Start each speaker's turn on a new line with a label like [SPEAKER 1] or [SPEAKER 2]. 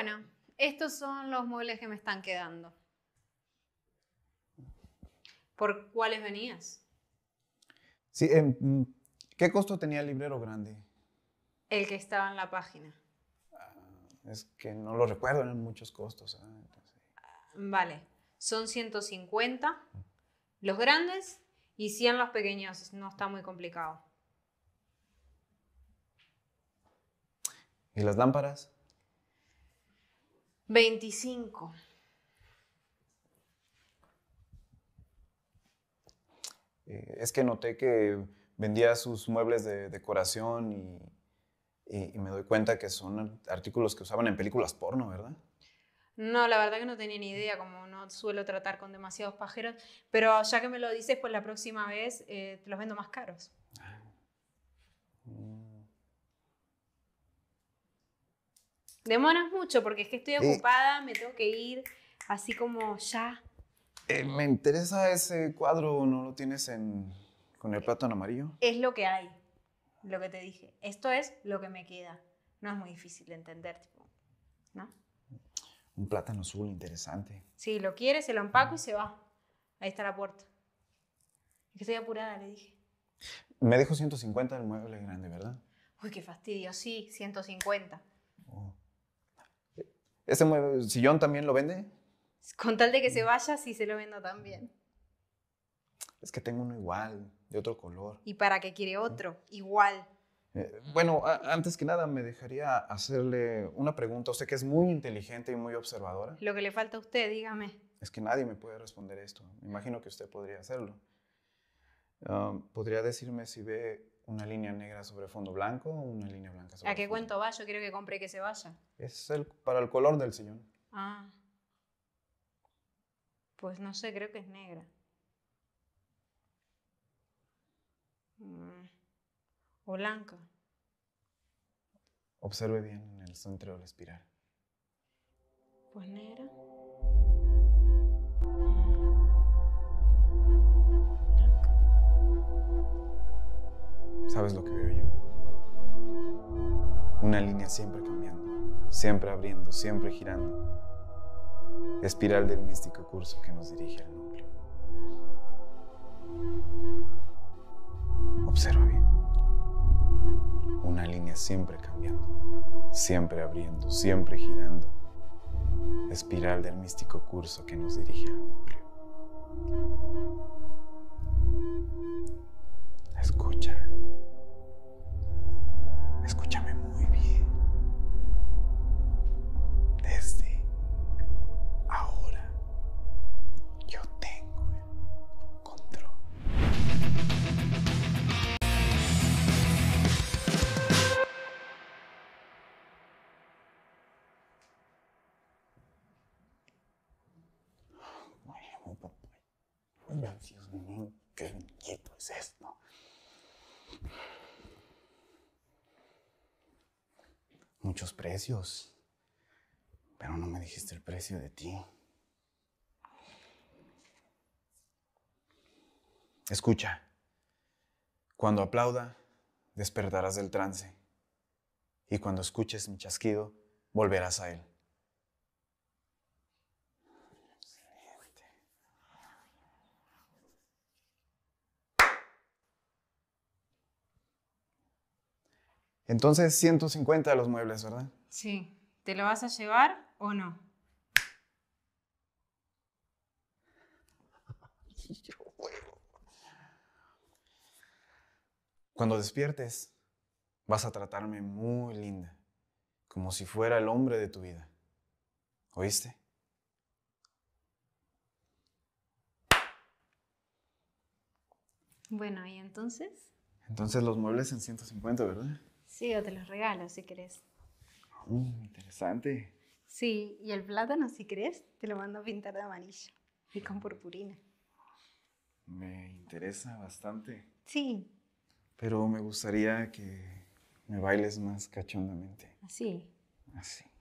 [SPEAKER 1] Bueno, estos son los muebles que me están quedando. ¿Por cuáles venías?
[SPEAKER 2] Sí, em, mm, ¿qué costo tenía el librero grande?
[SPEAKER 1] El que estaba en la página. Ah,
[SPEAKER 2] es que no lo recuerdo, eran muchos costos. Ah,
[SPEAKER 1] ah, vale, son 150 los grandes y 100 los pequeños, no está muy complicado.
[SPEAKER 2] ¿Y las lámparas?
[SPEAKER 1] 25.
[SPEAKER 2] Eh, es que noté que vendía sus muebles de decoración y, me doy cuenta que son artículos que usaban en películas porno, ¿verdad?
[SPEAKER 1] No, la verdad que no tenía ni idea, como no suelo tratar con demasiados pajeros, pero ya que me lo dices, pues la próxima vez eh, te los vendo más caros. Demoras mucho porque es que estoy ocupada, me tengo que ir así como ya.
[SPEAKER 2] Eh, me interesa ese cuadro, ¿no lo tienes en, con el plátano amarillo?
[SPEAKER 1] Es lo que hay, lo que te dije. Esto es lo que me queda. No es muy difícil de entender, ¿no?
[SPEAKER 2] Un plátano azul interesante.
[SPEAKER 1] Si lo quieres, se lo empaco y se va. Ahí está la puerta. Es que estoy apurada, le dije.
[SPEAKER 2] Me dejo 150 del mueble grande, ¿verdad?
[SPEAKER 1] Uy, qué fastidio, sí, 150.
[SPEAKER 2] ¿Ese sillón también lo vende?
[SPEAKER 1] Con tal de que se vaya, sí se lo vendo también.
[SPEAKER 2] Es que tengo uno igual, de otro color.
[SPEAKER 1] ¿Y para qué quiere otro? Igual.
[SPEAKER 2] Eh, bueno, antes que nada me dejaría hacerle una pregunta. Usted que es muy inteligente y muy observadora.
[SPEAKER 1] Lo que le falta a usted, dígame.
[SPEAKER 2] Es que nadie me puede responder esto. Me imagino que usted podría hacerlo. Ah, ¿Podría decirme si ve una línea negra sobre fondo blanco o una línea blanca sobre fondo ¿A qué
[SPEAKER 1] cuento va? Yo quiero que compre que se vaya.
[SPEAKER 2] Es para el color del sillón.
[SPEAKER 1] Ah. Pues no sé, creo que es negra. Mm. O blanca.
[SPEAKER 2] Observe bien en el centro de la espiral. Pues negra. Una línea siempre cambiando, siempre abriendo, siempre girando. Espiral del místico curso que nos dirige al núcleo. Observa bien. Una línea siempre cambiando, siempre abriendo, siempre girando. Espiral del místico curso que nos dirige al núcleo. Escucha. Dios mío, qué inquieto es esto. Muchos precios, pero no me dijiste el precio de ti. Escucha, cuando aplauda, despertarás del trance, y cuando escuches mi chasquido, volverás a él. Entonces, 150 de los muebles, ¿verdad?
[SPEAKER 1] Sí. ¿Te lo vas a llevar o no?
[SPEAKER 2] Cuando despiertes, vas a tratarme muy linda, como si fuera el hombre de tu vida. ¿Oíste?
[SPEAKER 1] Bueno, ¿y entonces?
[SPEAKER 2] Entonces los muebles en 150, ¿verdad?
[SPEAKER 1] Sí, o te los regalo si querés.
[SPEAKER 2] Uh, interesante.
[SPEAKER 1] Sí, y el plátano, si querés, te lo mando a pintar de amarillo y con purpurina.
[SPEAKER 2] Me interesa bastante. Sí. Pero me gustaría que me bailes más cachondamente. Así. Así.